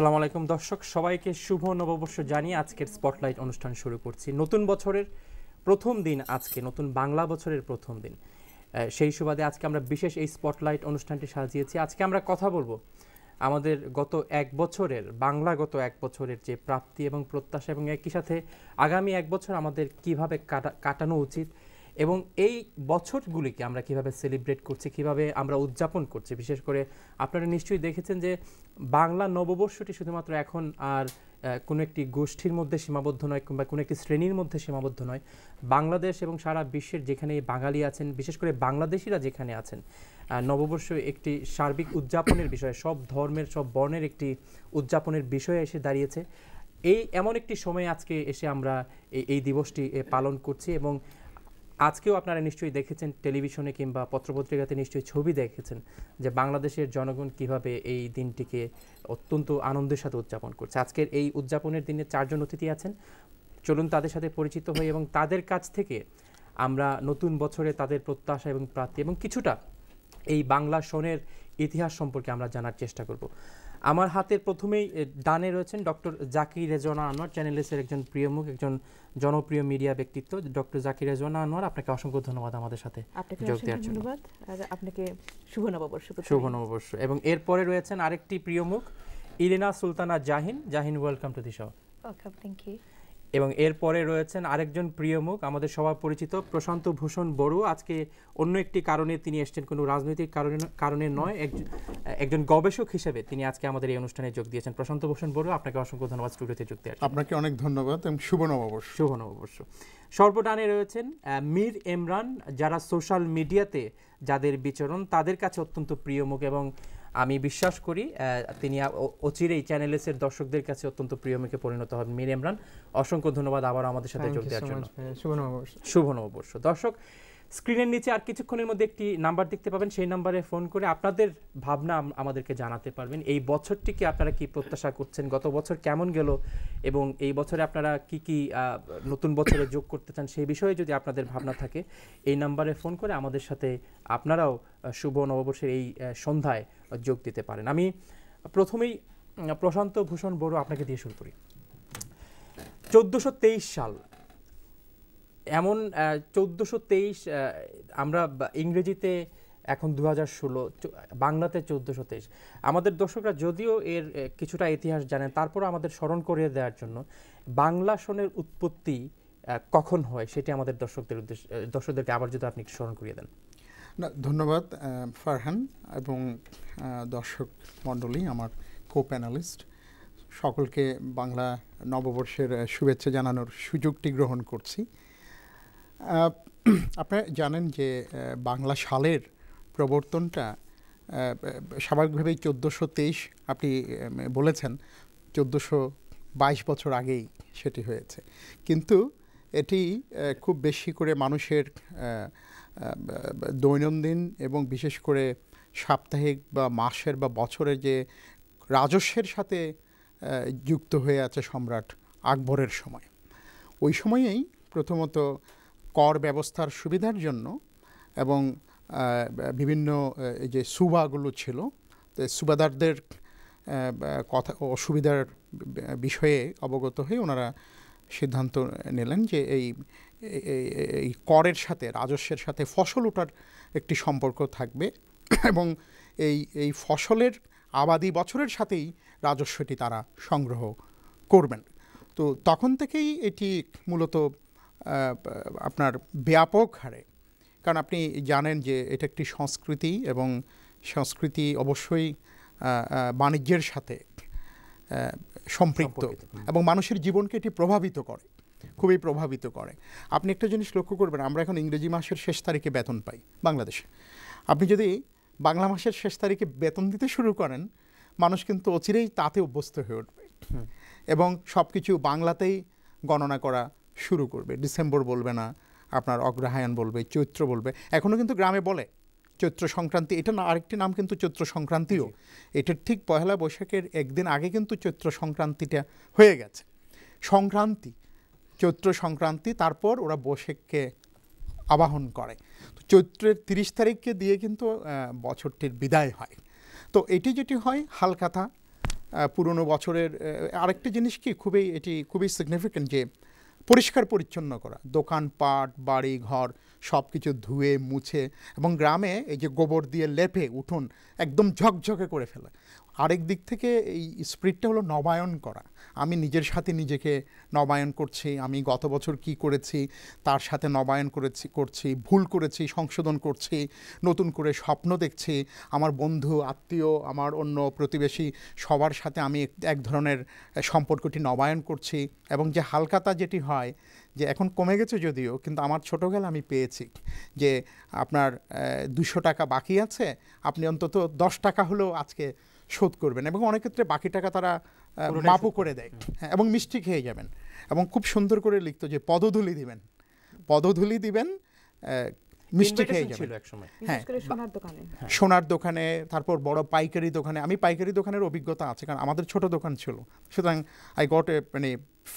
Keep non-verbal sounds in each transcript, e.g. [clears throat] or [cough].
আসসালামু আলাইকুম দর্শক সবাইকে শুভ নববর্ষ জানিয়ে আজকের স্পটলাইট অনুষ্ঠান শুরু করছি নতুন বছরের প্রথম দিন আজকে নতুন বাংলা বছরের প্রথম দিন সেই সুবাদে আজকে আমরা বিশেষ এই স্পটলাইট অনুষ্ঠানটি সাজিয়েছি আজকে আমরা কথা বলবো আমাদের গত এক বছরের বাংলা গত এক বছরের যে প্রাপ্তি এবং প্রত্যাশা এবং একই সাথে আগামী এক বছর আমাদের কিভাবে কাটানো উচিত এবং এই বছরগুলিকে আমরা কিভাবে সেলিব্রেট করছি কিভাবে আমরা উদযাপন করছি বিশেষ করে আপনারা নিশ্চয়ই দেখেছেন যে বাংলা নববর্ষটি শুধুমাত্র এখন আর কোনো একটি গোষ্ঠীর মধ্যে সীমাবদ্ধ নয় কিংবা কোনো একটি শ্রেণীর মধ্যে সীমাবদ্ধ নয় বাংলাদেশ এবং সারা বিশ্বের যেখানে বাঙালি আছেন বিশেষ করে বাংলাদেশিরা যেখানে আছেন নববর্ষ একটি সার্বিক উদযাপনের বিষয়ে সব ধর্মের সব বর্ণের একটি উদযাপনের বিষয়ে এসে দাঁড়িয়েছে এই এমন একটি সময় আজকে এসে আমরা এই দিবসটি পালন করছি এবং আজকেও আপনারা নিশ্চয়ই দেখেছেন টেলিভিশনে কিংবা পত্রপত্রিকাতে নিশ্চয়ই ছবি দেখেছেন যে বাংলাদেশের জনগণ কিভাবে এই দিনটিকে অত্যন্ত আনন্দের সাথে উদযাপন করছে আজকের এই উদযাপনের দিনে চারজন অতিথি আছেন চলুন তাদের সাথে পরিচিত হই এবং তাদের কাছ থেকে আমরা নতুন বছরে তাদের প্রত্যাশা এবং প্রার্থী এবং কিছুটা এই বাংলা সনের ইতিহাস সম্পর্কে আমরা জানার চেষ্টা করব আমার হাতের প্রথমেই ডানে রয়েছেন ডক্টর জাকির রেজনা আনোয়ার চ্যানেল একজন প্রিয় মুখ একজন জনপ্রিয় মিডিয়া ব্যক্তিত্ব ডক্টর জাকির রেজনা আনোয়ার আপনাকে অসংখ্য ধন্যবাদ আমাদের সাথে যোগ দেওয়ার জন্য আপনাকে শুভ নববর্ষ শুভ নববর্ষ এবং এরপরে রয়েছেন আরেকটি প্রিয় মুখ ইলিনা Sultana Zahin Zahin welcome to the show welcome thank you এবং এরপরে রয়েছেন আরেকজন প্রিয় মুখ আমাদের সবার পরিচিত প্রশান্ত ভূষণ বড়ু আজকে অন্য একটি কারণে তিনি এসছেন কোনো রাজনৈতিক কারণে কারণে নয় একজন গবেষক হিসেবে তিনি আজকে আমাদের এই অনুষ্ঠানে যোগ দিয়েছেন প্রশান্ত ভূষণ বড়ু আপনাকে অসংখ্য ধন্যবাদ স্টুডিওতে যোগ দেওয়ার আপনাকে অনেক ধন্যবাদ এবং শুভ নববর্ষ শুভ নববর্ষ সর্বডানে রয়েছেন মীর ইমরান যারা সোশ্যাল মিডিয়াতে যাদের বিচরণ তাদের কাছে অত্যন্ত প্রিয় মুখ এবং আমি বিশ্বাস করি তিনি অচিরে এই এর দর্শকদের কাছে অত্যন্ত প্রিয় মুখে পরিণত হবেন মীর ইমরান অসংখ্য ধন্যবাদ আবার আমাদের সাথে যোগ দেওয়ার জন্য শুভ নববর্ষ দর্শক স্ক্রিনের নিচে আর কিছুক্ষণের মধ্যে একটি নাম্বার দেখতে পাবেন সেই নাম্বারে ফোন করে আপনাদের ভাবনা আমাদেরকে জানাতে পারবেন এই বছরটিকে আপনারা কি প্রত্যাশা করছেন গত বছর কেমন গেল এবং এই বছরে আপনারা কি কি নতুন বছরে যোগ করতে চান সেই বিষয়ে যদি আপনাদের ভাবনা থাকে এই নাম্বারে ফোন করে আমাদের সাথে আপনারাও শুভ নববর্ষের এই সন্ধ্যায় যোগ দিতে পারেন আমি প্রথমেই প্রশান্ত ভূষণ বড় আপনাকে দিয়ে শুরু করি চোদ্দোশো সাল এমন চোদ্দোশো আমরা ইংরেজিতে এখন দু হাজার ষোলো বাংলাতে চোদ্দোশো তেইশ আমাদের দর্শকরা যদিও এর কিছুটা ইতিহাস জানেন তারপর আমাদের স্মরণ করিয়ে দেওয়ার জন্য বাংলা সনের উৎপত্তি কখন হয় সেটি আমাদের দর্শকদের উদ্দেশ্য দর্শকদেরকে আবার যদি আপনি স্মরণ করিয়ে দেন না ধন্যবাদ ফারহান এবং দর্শক মণ্ডলী আমার কো প্যানালিস্ট সকলকে বাংলা নববর্ষের শুভেচ্ছা জানানোর সুযোগটি গ্রহণ করছি [clears throat] আপনারা জানেন যে বাংলা সালের প্রবর্তনটা স্বাভাবিকভাবেই চোদ্দোশো তেইশ আপনি বলেছেন চোদ্দোশো বাইশ বছর আগেই সেটি হয়েছে কিন্তু এটি খুব বেশি করে মানুষের দৈনন্দিন এবং বিশেষ করে সাপ্তাহিক বা মাসের বা বছরের যে রাজস্বের সাথে যুক্ত হয়ে আছে সম্রাট আকবরের সময় ওই সময়েই প্রথমত কর ব্যবস্থার সুবিধার জন্য এবং বিভিন্ন যে সুবাগুলো ছিল তো সুবাদারদের কথা অসুবিধার বিষয়ে অবগত হয়ে ওনারা সিদ্ধান্ত নিলেন যে এই এই করের সাথে রাজস্বের সাথে ফসল ওঠার একটি সম্পর্ক থাকবে [coughs] এবং এই এই ফসলের আবাদি বছরের সাথেই রাজস্বটি তারা সংগ্রহ করবেন তো তখন থেকেই এটি মূলত আপনার ব্যাপক হারে কারণ আপনি জানেন যে এটা একটি সংস্কৃতি এবং সংস্কৃতি অবশ্যই বাণিজ্যের সাথে সম্পৃক্ত এবং মানুষের জীবনকে এটি প্রভাবিত করে খুবই প্রভাবিত করে আপনি একটা জিনিস লক্ষ্য করবেন আমরা এখন ইংরেজি মাসের শেষ তারিখে বেতন পাই বাংলাদেশে আপনি যদি বাংলা মাসের শেষ তারিখে বেতন দিতে শুরু করেন মানুষ কিন্তু অচিরেই তাতে অভ্যস্ত হয়ে উঠবে এবং সব কিছু বাংলাতেই গণনা করা শুরু করবে ডিসেম্বর বলবে না আপনার অগ্রহায়ণ বলবে চৈত্র বলবে এখনও কিন্তু গ্রামে বলে চৈত্র সংক্রান্তি এটা না আরেকটি নাম কিন্তু চৈত্র সংক্রান্তিও এটার ঠিক পহেলা বৈশাখের একদিন আগে কিন্তু চৈত্র সংক্রান্তিটা হয়ে গেছে সংক্রান্তি চৈত্র সংক্রান্তি তারপর ওরা বৈশাখকে আবাহন করে তো চৈত্রের তিরিশ তারিখকে দিয়ে কিন্তু বছরটির বিদায় হয় তো এটি যেটি হয় হালকাথা পুরনো বছরের আরেকটি জিনিস কি খুবই এটি খুবই সিগনিফিক্যান্ট যে পরিষ্কার পরিচ্ছন্ন করা দোকানপাট বাড়ি ঘর সব কিছু ধুয়ে মুছে এবং গ্রামে এই যে গোবর দিয়ে লেপে উঠোন একদম ঝকঝকে করে ফেলে আরেক দিক থেকে এই স্পিরিটটা হলো নবায়ন করা আমি নিজের সাথে নিজেকে নবায়ন করছি আমি গত বছর কি করেছি তার সাথে নবায়ন করেছি করছি ভুল করেছি সংশোধন করছি নতুন করে স্বপ্ন দেখছি আমার বন্ধু আত্মীয় আমার অন্য প্রতিবেশী সবার সাথে আমি এক ধরনের সম্পর্কটি নবায়ন করছি এবং যে হালকাতা যেটি হয় যে এখন কমে গেছে যদিও কিন্তু আমার ছোটোবেলা আমি পেয়েছি যে আপনার দুশো টাকা বাকি আছে আপনি অন্তত দশ টাকা হলেও আজকে শোধ করবেন এবং অনেক ক্ষেত্রে বাকি টাকা তারা মাপও করে দেয় হ্যাঁ এবং মিষ্টি খেয়ে যাবেন এবং খুব সুন্দর করে লিখতো যে পদধূলি দিবেন পদধূলি দিবেন মিষ্টি খেয়ে যাবেন হ্যাঁ।, হ্যাঁ সোনার দোকানে তারপর বড় পাইকারি দোকানে আমি পাইকারি দোকানের অভিজ্ঞতা আছে কারণ আমাদের ছোট দোকান ছিল সুতরাং আই গট এ মানে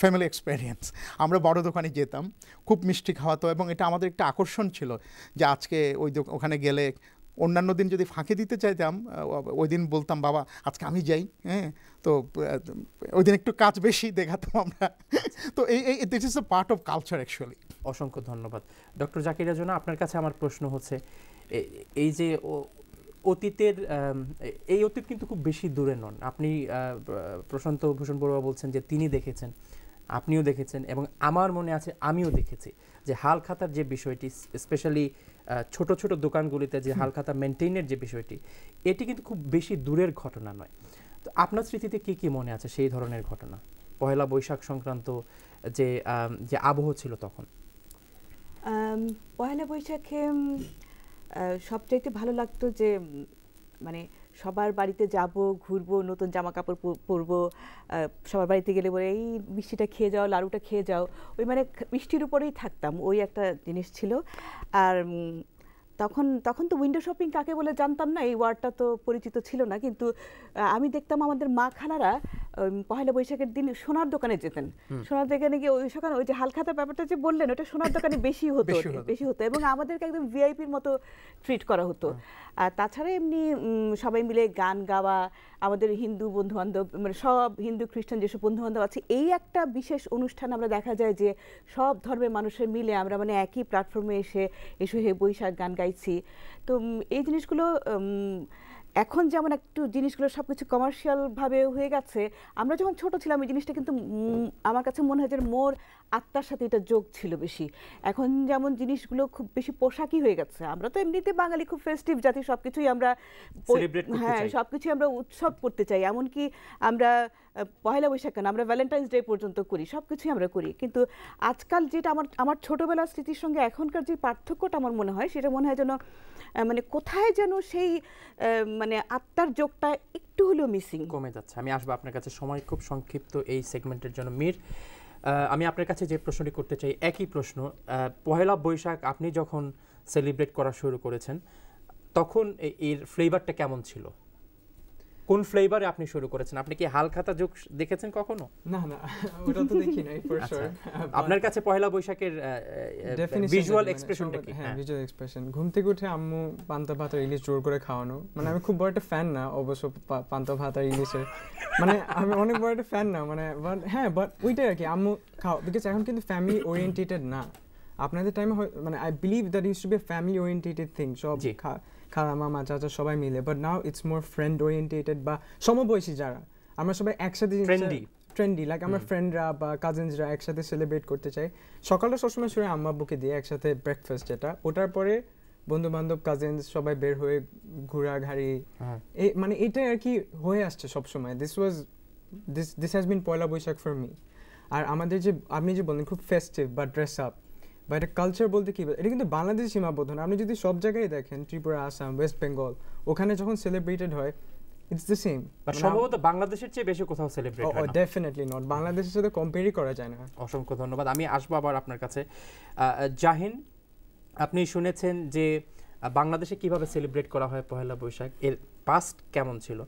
ফ্যামিলি এক্সপিরিয়েন্স আমরা বড় দোকানে যেতাম খুব মিষ্টি খাওয়াতো এবং এটা আমাদের একটা আকর্ষণ ছিল যে আজকে ওই ওখানে গেলে অন্যান্য দিন যদি ফাঁকে দিতে চাইতাম ওই দিন বলতাম বাবা আজকে আমি যাই হ্যাঁ তো ওই দিন একটু কাজ বেশি দেখাতাম আমরা তো এই এই this is a part of culture actually অসংখ্য ধন্যবাদ ডক্টর জাকিরা জন্য আপনার কাছে আমার প্রশ্ন হচ্ছে এই যে অতীতের এই অতীত কিন্তু খুব বেশি দূরে নন আপনি প্রশান্ত ভূষণ বড়ুয়া বলছেন যে তিনি দেখেছেন আপনিও দেখেছেন এবং আমার মনে আছে আমিও দেখেছি যে হাল খাতার যে বিষয়টি স্পেশালি ছোট ছোট দোকানগুলিতে যে হালখাতা মেনটেনের যে বিষয়টি এটি কিন্তু খুব বেশি দূরের ঘটনা নয় তো আপনার স্মৃতিতে কি কি মনে আছে সেই ধরনের ঘটনা পহেলা বৈশাখ সংক্রান্ত যে যে আবহ ছিল তখন পহেলা বৈশাখে সবচাইতে ভালো লাগতো যে মানে সবার বাড়িতে যাব ঘুরবো নতুন জামা কাপড় পরবো সবার বাড়িতে গেলে বলে এই মিষ্টিটা খেয়ে যাও লাড়ুটা খেয়ে যাও ওই মানে মিষ্টির উপরেই থাকতাম ওই একটা জিনিস ছিল আর তখন তখন তো উইন্ডো শপিং কাকে বলে জানতাম না এই ওয়ার্ডটা তো পরিচিত ছিল না কিন্তু আমি দেখতাম আমাদের মা খানারা পয়লা বৈশাখের দিন সোনার দোকানে যেতেন সোনার দোকানে গিয়ে ওই সকাল ওই যে হালখাতা ব্যাপারটা যে বললেন ওটা সোনার দোকানে বেশি হতো বেশি হতো এবং আমাদেরকে একদম ভিআইপির মতো ট্রিট করা হতো আর তাছাড়া এমনি সবাই মিলে গান গাওয়া আমাদের হিন্দু বন্ধু বান্ধব মানে সব হিন্দু খ্রিস্টান যেসব বন্ধু বান্ধব আছে এই একটা বিশেষ অনুষ্ঠান আমরা দেখা যায় যে সব ধর্মের মানুষের মিলে আমরা মানে একই প্ল্যাটফর্মে এসে এসে হে বৈশাখ গান গাইছি তো এই জিনিসগুলো এখন যেমন একটু জিনিসগুলো সব কিছু কমার্শিয়ালভাবে হয়ে গেছে আমরা যখন ছোট ছিলাম এই জিনিসটা কিন্তু আমার কাছে মনে হয় যে মোর আত্মার সাথে এটা যোগ ছিল বেশি এখন যেমন জিনিসগুলো খুব বেশি পোশাকি হয়ে গেছে আমরা তো এমনিতে বাঙালি খুব ফেস্টিভ জাতি সব কিছুই আমরা হ্যাঁ সব কিছুই আমরা উৎসব করতে চাই এমনকি আমরা পয়লা বৈশাখ কেন আমরা ভ্যালেন্টাইন্স ডে পর্যন্ত করি সব কিছুই আমরা করি কিন্তু আজকাল যেটা আমার আমার ছোটোবেলার স্মৃতির সঙ্গে এখনকার যে পার্থক্যটা আমার মনে হয় সেটা মনে হয় যেন মানে কোথায় যেন সেই মানে আত্মার যোগটা একটু হলেও মিসিং কমে যাচ্ছে আমি আসবো আপনার কাছে সময় খুব সংক্ষিপ্ত এই সেগমেন্টের জন্য মির আমি আপনার কাছে যে প্রশ্নটি করতে চাই একই প্রশ্ন পহেলা বৈশাখ আপনি যখন সেলিব্রেট করা শুরু করেছেন তখন এর ফ্লেভারটা কেমন ছিল কোন ফ্লেভারে আপনি শুরু করেছেন আপনি কি হালখাতা যোগ দেখেছেন কখনো না না [laughs] ওটা তো দেখি নাই ফর শর আচ্ছা। আপনার কাছে পয়লা বৈশাখের ভিজুয়াল মানে এক্সপ্রেশনটা কি হ্যাঁ ভিজুয়াল হ্যাঁ। এক্সপ্রেশন ঘুম থেকে উঠে আম্মু পান্তা ভাত আর ইলিশ জোর করে খাওয়ানো মানে আমি খুব বড় একটা ফ্যান না অবশ্য পান্তা ভাত আর ইলিশের মানে আমি অনেক বড় একটা ফ্যান না মানে হ্যাঁ বাট ওইটাই আর কি আম্মু খাও বিকজ এখন কিন্তু ফ্যামিলি ওরিয়েন্টেড না আপনাদের টাইমে মানে I believe that use to be family oriented thing সব খালা মামা চাচা সবাই মিলে but now it's more friend oriented বা সমবয়সী যারা আমরা সবাই একসাথে ট্রেন্ডি ট্রেন্ডি লাইক আমার ফ্রেন্ডরা বা কাজিনসরা একসাথে সেলিব্রেট করতে চাই সকালটা সবসময় শুনে আম্মা বুকে দিয়ে একসাথে ব্রেকফাস্ট যেটা ওটার পরে বন্ধু বান্ধব কাজিনস সবাই বের হয়ে ঘোরাঘাড়ি হ্যাঁ। মানে এটাই আর কি হয়ে আসছে সবসময় this was this this has been Poila Boishakh for me আর আমাদের যে আপনি যে বললেন খুব ফেস্টিভ বা ড্রেস আপ বা এটা কালচার বলতে কী এটা কিন্তু বাংলাদেশে সীমাবদ্ধ না আপনি যদি সব জায়গায় দেখেন ত্রিপুরা আসাম ওয়েস্ট বেঙ্গল ওখানে যখন সেলিব্রেটেড হয় ইটস দ্য সেম সম্ভবত বাংলাদেশের চেয়ে বেশি কোথাও সেলিব্রেট হয় ডেফিনেটলি নট বাংলাদেশের সাথে কম্পেয়ারই করা যায় না অসংখ্য ধন্যবাদ আমি আসবো আবার আপনার কাছে জাহিন আপনি শুনেছেন যে বাংলাদেশে কিভাবে সেলিব্রেট করা হয় পহেলা বৈশাখ এর পাস্ট কেমন ছিল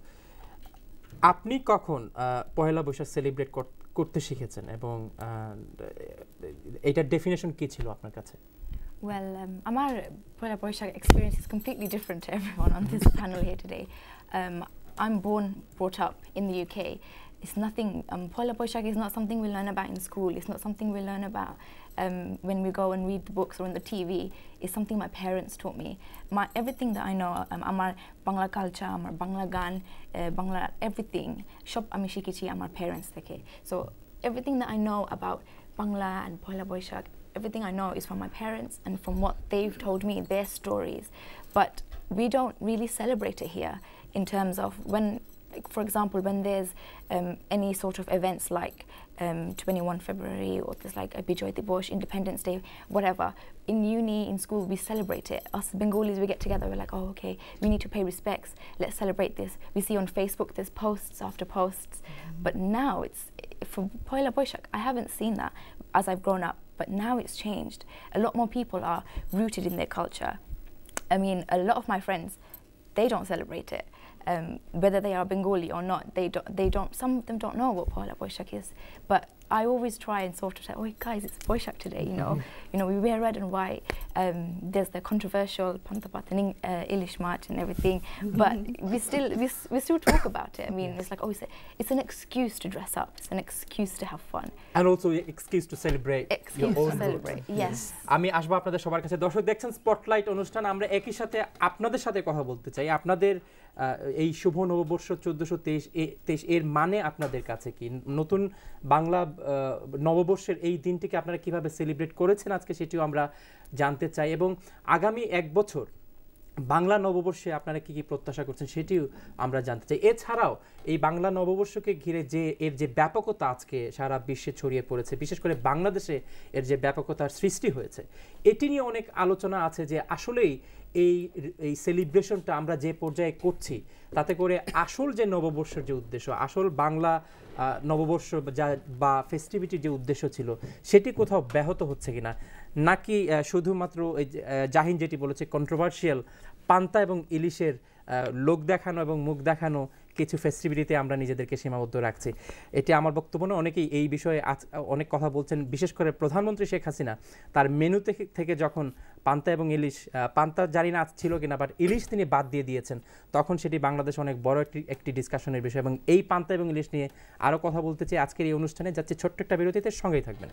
আপনি কখন পহেলা বৈশাখ সেলিব্রেট করতে শিখেছেন এবং এটার ডেফিনেশন কি ছিল আপনার কাছে ওয়েল um, আমার Poila Boishakh experience is completely different everyone on this panel here today I am born brought up in the UK it's nothing, um, Paula Boishak is not something we learn about in school, it's not something we learn about um, when we go and read the books or on the TV, it's something my parents taught me. My, everything that I know, um, Bangla culture, Bangla Bangla gaan, uh, Bangla everything, Shop Amishikichi, শিখেছি আমার parents থেকে. So everything that I know about Bangla and Paula Boishak, everything I know is from my parents and from what they've told me, their stories. But we don't really celebrate it here in terms of when for example, when there's um, any sort of events like um, 21 February or there's like a Bijoy Dibosh, Independence Day, whatever, in uni, in school, we celebrate it. Us Bengalis, we get together, we're like, oh, okay, we need to pay respects, let's celebrate this. We see on Facebook, there's posts after posts, mm -hmm. but now it's, for Poila Boishak, I haven't seen that as I've grown up, but now it's changed. A lot more people are rooted in their culture. I mean, a lot of my friends, they don't celebrate it um, whether they are Bengali or not, they don't, they don't, some of them don't know what Pohla Boishak is. But I always try and sort of say, oh guys, it's Boishak today, you know. Mm-hmm. You know, we wear red and white. Um, there's the controversial Panthapat and uh, Ilish March and everything. Mm-hmm. But we still, we, we still talk about it. I mean, yes. it's like, oh, it's, a, it's, an excuse to dress up. It's an excuse to have fun. And also an excuse to celebrate excuse your own to celebrate, yes. yes. আমি আসবো আপনাদের সবার কাছে দর্শক দেখছেন spotlight অনুষ্ঠান আমরা একই সাথে আপনাদের সাথে কথা বলতে চাই আপনাদের এই শুভ নববর্ষ চোদ্দোশো তেইশ তেইশ এর মানে আপনাদের কাছে কি নতুন বাংলা নববর্ষের এই দিনটিকে আপনারা কিভাবে সেলিব্রেট করেছেন আজকে সেটিও আমরা জানতে চাই এবং আগামী এক বছর বাংলা নববর্ষে আপনারা কী কী প্রত্যাশা করছেন সেটিও আমরা জানতে চাই এছাড়াও এই বাংলা নববর্ষকে ঘিরে যে এর যে ব্যাপকতা আজকে সারা বিশ্বে ছড়িয়ে পড়েছে বিশেষ করে বাংলাদেশে এর যে ব্যাপকতার সৃষ্টি হয়েছে এটি নিয়ে অনেক আলোচনা আছে যে আসলেই এই এই সেলিব্রেশনটা আমরা যে পর্যায়ে করছি তাতে করে আসল যে নববর্ষের যে উদ্দেশ্য আসল বাংলা নববর্ষ যা বা ফেস্টিভিটির যে উদ্দেশ্য ছিল সেটি কোথাও ব্যাহত হচ্ছে কিনা নাকি শুধুমাত্র জাহিন যেটি বলেছে কন্ট্রোভার্সিয়াল পান্তা এবং ইলিশের লোক দেখানো এবং মুখ দেখানো কিছু ফেস্টিভিটিতে আমরা নিজেদেরকে সীমাবদ্ধ রাখছি এটি আমার বক্তব্য না অনেকেই এই বিষয়ে অনেক কথা বলছেন বিশেষ করে প্রধানমন্ত্রী শেখ হাসিনা তার মেনু থেকে যখন পান্তা এবং ইলিশ পান্তা জানি না ছিল কিনা বাট ইলিশ তিনি বাদ দিয়ে দিয়েছেন তখন সেটি বাংলাদেশ অনেক বড় একটি একটি ডিসকাশনের বিষয় এবং এই পান্তা এবং ইলিশ নিয়ে আরও কথা বলতে চাই আজকের এই অনুষ্ঠানে যাচ্ছে ছোট্ট একটা বিরতিতে সঙ্গেই থাকবেন